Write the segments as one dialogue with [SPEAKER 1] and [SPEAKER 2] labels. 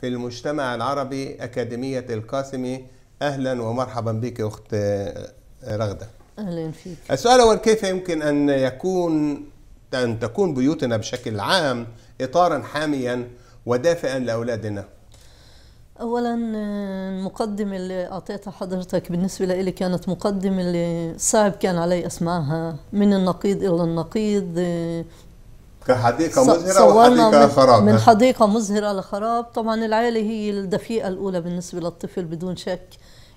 [SPEAKER 1] في المجتمع العربي أكاديمية القاسمي أهلا ومرحبا بك أخت آه، رغدة أهلا فيك السؤال الأول كيف يمكن أن يكون أن تكون بيوتنا بشكل عام إطارا حاميا ودافئا لأولادنا
[SPEAKER 2] اولا آه، المقدمه اللي اعطيتها حضرتك بالنسبه لي كانت مقدمه اللي صعب كان علي اسمعها من النقيض الى النقيض آه،
[SPEAKER 1] كحديقه مزهره وحديقه خراب من
[SPEAKER 2] حديقه مزهره لخراب طبعا العيله هي الدفيئه الاولى بالنسبه للطفل بدون شك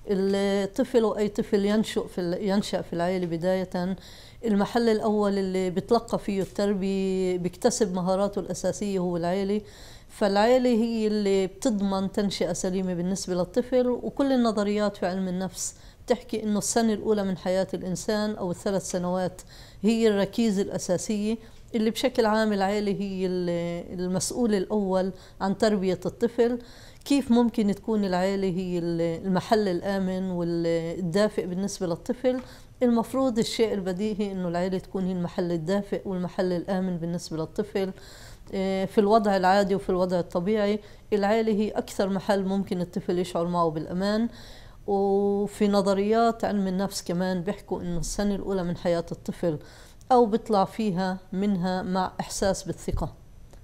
[SPEAKER 2] الطفل واي طفل ينشأ في ينشأ في العائله بدايه المحل الاول اللي بتلقى فيه التربيه بيكتسب مهاراته الاساسيه هو العائله فالعائله هي اللي بتضمن تنشئه سليمه بالنسبه للطفل وكل النظريات في علم النفس بتحكي انه السنه الاولى من حياه الانسان او الثلاث سنوات هي الركيزه الاساسيه اللي بشكل عام العائلة هي المسؤول الأول عن تربية الطفل كيف ممكن تكون العائلة هي المحل الآمن والدافئ بالنسبة للطفل المفروض الشيء البديهي أنه العائلة تكون هي المحل الدافئ والمحل الآمن بالنسبة للطفل آه، في الوضع العادي وفي الوضع الطبيعي العائلة هي أكثر محل ممكن الطفل يشعر معه بالأمان وفي نظريات علم النفس كمان بيحكوا انه السنة الأولى من حياة الطفل أو بيطلع فيها منها مع إحساس بالثقة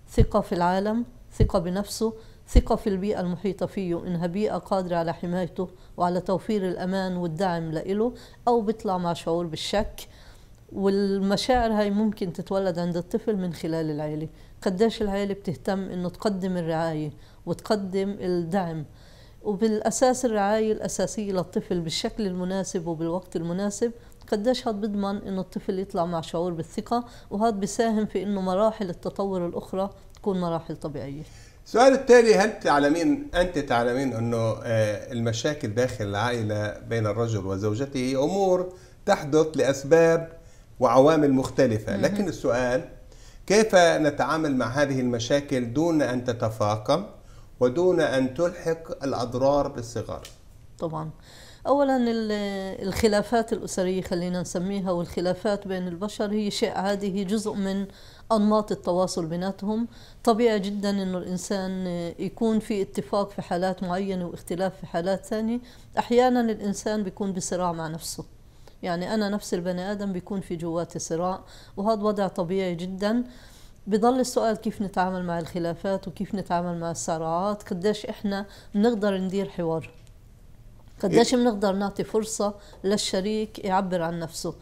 [SPEAKER 2] ثقة في العالم ثقة بنفسه ثقة في البيئة المحيطة فيه إنها بيئة قادرة على حمايته وعلى توفير الأمان والدعم لإله أو بيطلع مع شعور بالشك والمشاعر هاي ممكن تتولد عند الطفل من خلال العيلة قديش العيلة بتهتم إنه تقدم الرعاية وتقدم الدعم وبالأساس الرعاية الأساسية للطفل بالشكل المناسب وبالوقت المناسب قديش هاد بضمن انه الطفل يطلع مع شعور بالثقه وهاد بيساهم في انه مراحل التطور الاخرى تكون مراحل طبيعيه السؤال التالي
[SPEAKER 1] هل تعلمين انت تعلمين انه آه، المشاكل داخل العائله بين الرجل وزوجته امور تحدث لاسباب وعوامل مختلفه لكن السؤال كيف نتعامل مع هذه المشاكل دون ان تتفاقم ودون ان تلحق الاضرار بالصغار
[SPEAKER 2] طبعا اولا الخلافات الاسريه خلينا نسميها والخلافات بين البشر هي شيء عادي هي جزء من انماط التواصل بيناتهم طبيعي جدا انه الانسان يكون في اتفاق في حالات معينه واختلاف في حالات ثانيه احيانا الانسان بيكون بصراع مع نفسه يعني انا نفس البني ادم بيكون في جواتي صراع وهذا وضع طبيعي جدا بضل السؤال كيف نتعامل مع الخلافات وكيف نتعامل مع الصراعات قديش احنا بنقدر ندير حوار قديش بنقدر إيه. نعطي فرصه للشريك يعبر عن نفسه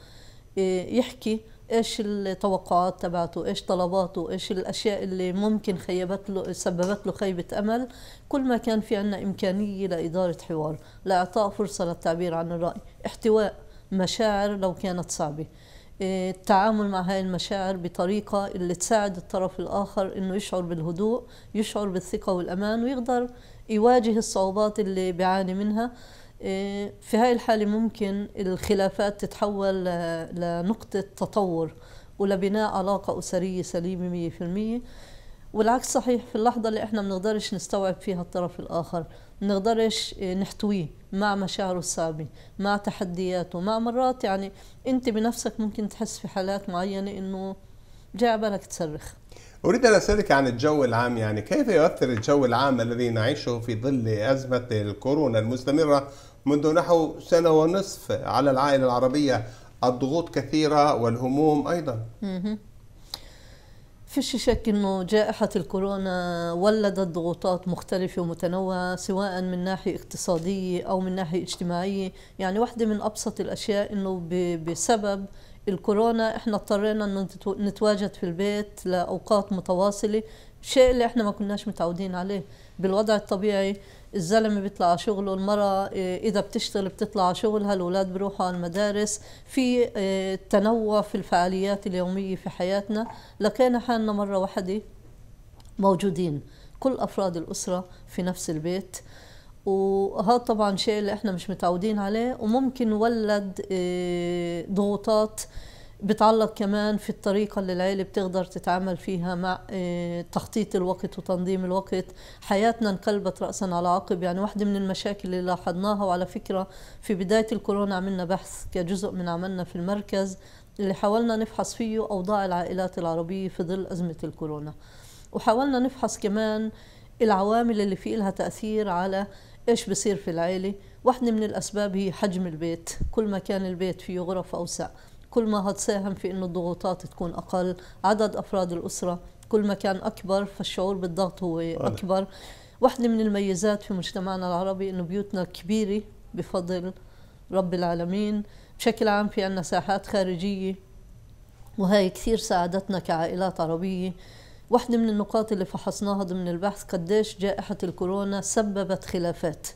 [SPEAKER 2] إيه، يحكي ايش التوقعات تبعته ايش طلباته ايش الاشياء اللي ممكن خيبت له سببت له خيبه امل كل ما كان في عندنا امكانيه لاداره حوار لاعطاء فرصه للتعبير عن الراي احتواء مشاعر لو كانت صعبه إيه، التعامل مع هاي المشاعر بطريقة اللي تساعد الطرف الآخر إنه يشعر بالهدوء يشعر بالثقة والأمان ويقدر يواجه الصعوبات اللي بيعاني منها إيه، في هاي الحالة ممكن الخلافات تتحول لنقطة تطور ولبناء علاقة أسرية سليمة 100% والعكس صحيح في اللحظة اللي احنا بنقدرش نستوعب فيها الطرف الآخر بنقدرش إيه، نحتويه مع مشاعره الصعبة مع تحدياته مع مرات يعني انت بنفسك ممكن تحس في حالات معينة انه جاء بالك تصرخ
[SPEAKER 1] أريد أن أسألك عن الجو العام يعني كيف يؤثر الجو العام الذي نعيشه في ظل أزمة الكورونا المستمرة منذ نحو سنة ونصف على العائلة العربية الضغوط كثيرة والهموم أيضا
[SPEAKER 2] فيش شك أنه جائحة الكورونا ولدت ضغوطات مختلفة ومتنوعة سواء من ناحية اقتصادية أو من ناحية اجتماعية يعني واحدة من أبسط الأشياء أنه بسبب الكورونا احنا اضطرينا انه نتواجد في البيت لاوقات متواصله شيء اللي احنا ما كناش متعودين عليه بالوضع الطبيعي الزلمه بيطلع على شغله المراه آه، اذا بتشتغل بتطلع على شغلها الاولاد بروحوا على المدارس في آه، تنوع في الفعاليات اليوميه في حياتنا لقينا حالنا مره واحده موجودين كل افراد الاسره في نفس البيت وهذا طبعا شيء اللي احنا مش متعودين عليه وممكن ولد آه، ضغوطات بتعلق كمان في الطريقة اللي العيلة بتقدر تتعامل فيها مع آه، تخطيط الوقت وتنظيم الوقت حياتنا انقلبت رأسا على عقب يعني واحدة من المشاكل اللي لاحظناها وعلى فكرة في بداية الكورونا عملنا بحث كجزء من عملنا في المركز اللي حاولنا نفحص فيه أوضاع العائلات العربية في ظل أزمة الكورونا وحاولنا نفحص كمان العوامل اللي في تأثير على إيش بصير في العيلة واحدة من الأسباب هي حجم البيت كل ما كان البيت فيه غرف أوسع كل ما هتساهم في أن الضغوطات تكون أقل عدد أفراد الأسرة كل ما كان أكبر فالشعور بالضغط هو أكبر واحدة من الميزات في مجتمعنا العربي أنه بيوتنا كبيرة بفضل رب العالمين بشكل عام في عنا ساحات خارجية وهي كثير ساعدتنا كعائلات عربية واحدة من النقاط اللي فحصناها ضمن البحث قديش جائحة الكورونا سببت خلافات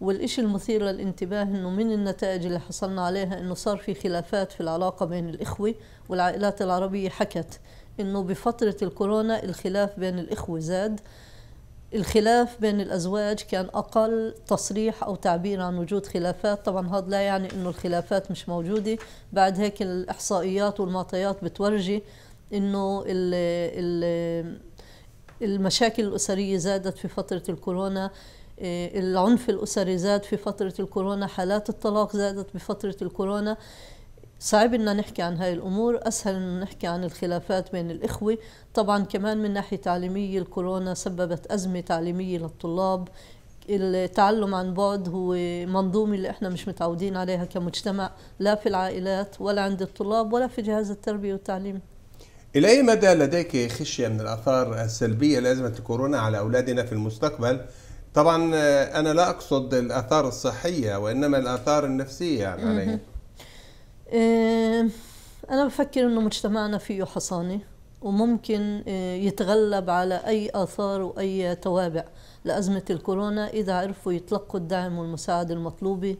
[SPEAKER 2] والإشي المثير للانتباه أنه من النتائج اللي حصلنا عليها أنه صار في خلافات في العلاقة بين الإخوة والعائلات العربية حكت أنه بفترة الكورونا الخلاف بين الإخوة زاد الخلاف بين الأزواج كان أقل تصريح أو تعبير عن وجود خلافات طبعا هذا لا يعني أنه الخلافات مش موجودة بعد هيك الإحصائيات والمعطيات بتورجي أنه ال المشاكل الأسرية زادت في فترة الكورونا آه، العنف الأسري زاد في فترة الكورونا حالات الطلاق زادت بفترة الكورونا صعب إننا نحكي عن هاي الأمور أسهل إنه نحكي عن الخلافات بين الإخوة طبعا كمان من ناحية تعليمية الكورونا سببت أزمة تعليمية للطلاب التعلم عن بعد هو منظومة اللي احنا مش متعودين عليها كمجتمع لا في العائلات ولا عند الطلاب ولا في جهاز التربية والتعليم
[SPEAKER 1] إلى أي مدى لديك خشية من الآثار السلبية لأزمة الكورونا على أولادنا في المستقبل طبعا آه، انا لا اقصد الاثار الصحيه وانما الاثار النفسيه يعني علي
[SPEAKER 2] إيه انا بفكر انه مجتمعنا فيه حصانه وممكن آه، يتغلب على اي اثار واي توابع لازمه الكورونا اذا عرفوا يتلقوا الدعم والمساعده المطلوبه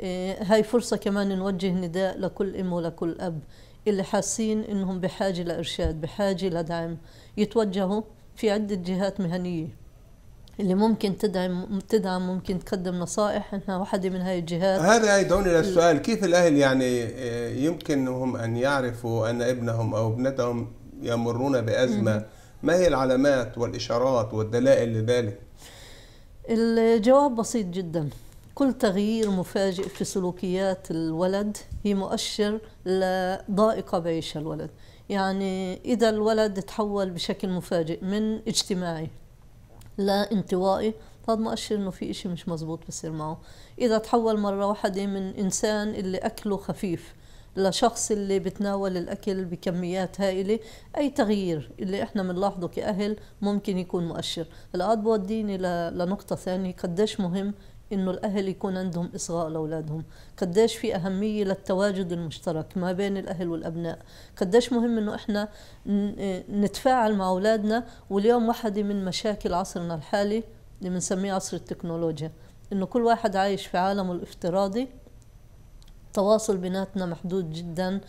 [SPEAKER 2] آه، هاي فرصه كمان نوجه نداء لكل ام ولكل اب اللي حاسين انهم بحاجه لارشاد بحاجه لدعم يتوجهوا في عده جهات مهنيه اللي ممكن تدعم تدعم ممكن تقدم نصائح انها واحده من هاي الجهات هذا يدعوني للسؤال
[SPEAKER 1] كيف الاهل يعني آه، يمكنهم ان يعرفوا ان ابنهم او ابنتهم يمرون بازمه ما هي العلامات والاشارات والدلائل لذلك
[SPEAKER 2] الجواب بسيط جدا كل تغيير مفاجئ في سلوكيات الولد هي مؤشر لضائقه بعيشها الولد يعني إذا الولد تحول بشكل مفاجئ من اجتماعي لا انطوائي هذا مؤشر انه في اشي مش مزبوط بصير معه اذا تحول مرة واحدة من انسان اللي اكله خفيف لشخص اللي بتناول الأكل بكميات هائلة أي تغيير اللي إحنا بنلاحظه كأهل ممكن يكون مؤشر الآن بوديني لنقطة ثانية قديش مهم انه الاهل يكون عندهم اصغاء لاولادهم قديش في اهميه للتواجد المشترك ما بين الاهل والابناء قديش مهم انه احنا نتفاعل مع اولادنا واليوم واحده من مشاكل عصرنا الحالي اللي بنسميه عصر التكنولوجيا انه كل واحد عايش في عالمه الافتراضي التواصل بيناتنا محدود جدا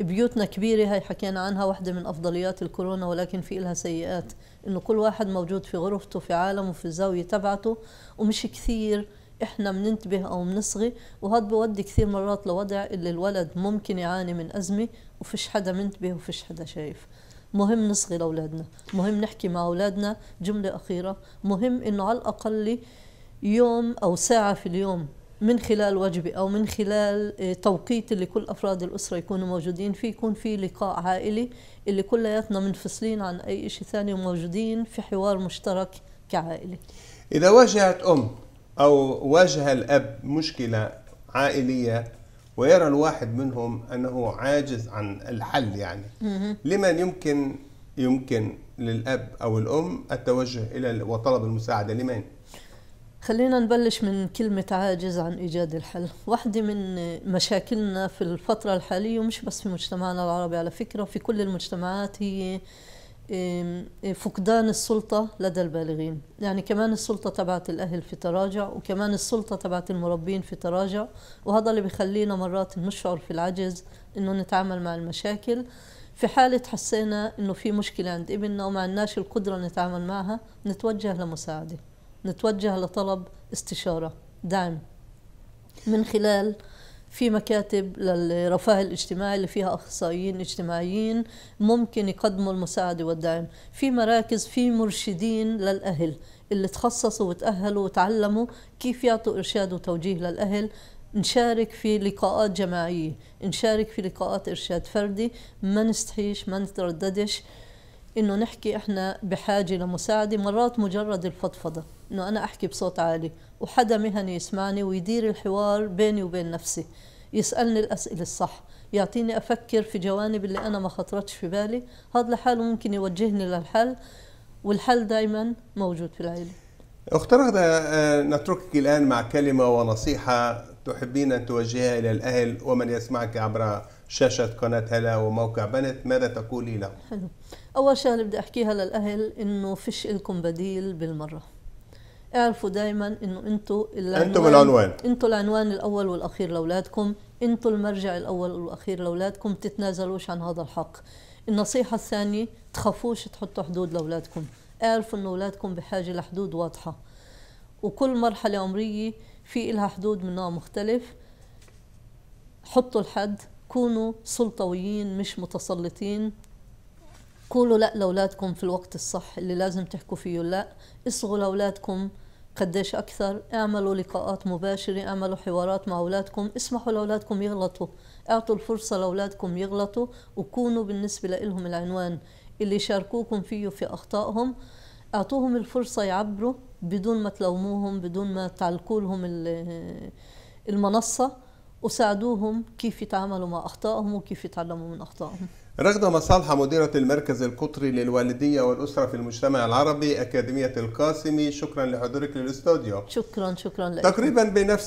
[SPEAKER 2] بيوتنا كبيرة هاي حكينا عنها واحدة من أفضليات الكورونا ولكن في إلها سيئات إنه كل واحد موجود في غرفته في عالمه في الزاوية تبعته ومش كثير احنا بننتبه او بنصغي وهذا بودي كثير مرات لوضع اللي الولد ممكن يعاني من ازمه وفيش حدا منتبه وفيش حدا شايف مهم نصغي لاولادنا مهم نحكي مع اولادنا جمله اخيره مهم انه على الاقل يوم او ساعه في اليوم من خلال وجبة أو من خلال آه، توقيت اللي كل أفراد الأسرة يكونوا موجودين فيه يكون في لقاء عائلي اللي كلياتنا منفصلين عن أي شيء ثاني وموجودين في حوار مشترك كعائلة
[SPEAKER 1] إذا واجهت أم أو واجه الأب مشكلة عائلية ويرى الواحد منهم أنه عاجز عن الحل يعني لمن يمكن يمكن للأب أو الأم التوجه إلى وطلب المساعدة لمن؟
[SPEAKER 2] خلينا نبلش من كلمة عاجز عن إيجاد الحل واحدة من مشاكلنا في الفترة الحالية ومش بس في مجتمعنا العربي على فكرة في كل المجتمعات هي إيه، فقدان السلطة لدى البالغين يعني كمان السلطة تبعت الأهل في تراجع وكمان السلطة تبعت المربين في تراجع وهذا اللي بيخلينا مرات نشعر في العجز إنه نتعامل مع المشاكل في حالة حسينا إنه في مشكلة عند ابننا وما عندناش القدرة نتعامل معها نتوجه لمساعدة نتوجه لطلب استشارة دعم من خلال في مكاتب للرفاه الاجتماعي اللي فيها اخصائيين اجتماعيين ممكن يقدموا المساعده والدعم في مراكز في مرشدين للاهل اللي تخصصوا وتاهلوا وتعلموا كيف يعطوا ارشاد وتوجيه للاهل نشارك في لقاءات جماعيه نشارك في لقاءات ارشاد فردي ما نستحيش ما نترددش انه نحكي احنا بحاجه لمساعده مرات مجرد الفضفضه انه انا احكي بصوت عالي وحدا مهني يسمعني ويدير الحوار بيني وبين نفسي يسالني الاسئله الصح يعطيني افكر في جوانب اللي انا ما خطرتش في بالي هذا لحاله ممكن يوجهني للحل والحل دائما موجود في العيله
[SPEAKER 1] اخترنا آه، نتركك الان مع كلمه ونصيحه تحبين ان توجهها الى الاهل ومن يسمعك عبر شاشة قناة هلا وموقع بنت ماذا تقولي له؟
[SPEAKER 2] حلو أول شيء بدي أحكيها للأهل إنه فيش إلكم بديل بالمرة اعرفوا دائما انه انتوا انتم العنوان انتوا العنوان الاول والاخير لاولادكم انتوا المرجع الاول والاخير لاولادكم تتنازلوش عن هذا الحق النصيحه الثانيه تخافوش تحطوا حدود لاولادكم اعرفوا انه اولادكم بحاجه لحدود واضحه وكل مرحله عمريه في إلها حدود من نوع مختلف حطوا الحد كونوا سلطويين مش متسلطين قولوا لا لأولادكم في الوقت الصح اللي لازم تحكوا فيه لا اصغوا لأولادكم قديش أكثر اعملوا لقاءات مباشرة اعملوا حوارات مع أولادكم اسمحوا لأولادكم يغلطوا اعطوا الفرصة لأولادكم يغلطوا وكونوا بالنسبة لهم العنوان اللي شاركوكم فيه في أخطائهم اعطوهم الفرصة يعبروا بدون ما تلوموهم بدون ما تعلقوا لهم المنصة وساعدوهم كيف يتعاملوا مع اخطائهم وكيف يتعلموا من اخطائهم
[SPEAKER 1] رغدة مصالحة مديرة المركز القطري للوالدية والأسرة في المجتمع العربي أكاديمية القاسمي شكرا لحضورك للاستوديو
[SPEAKER 2] شكرا شكرا لك تقريبا بنفس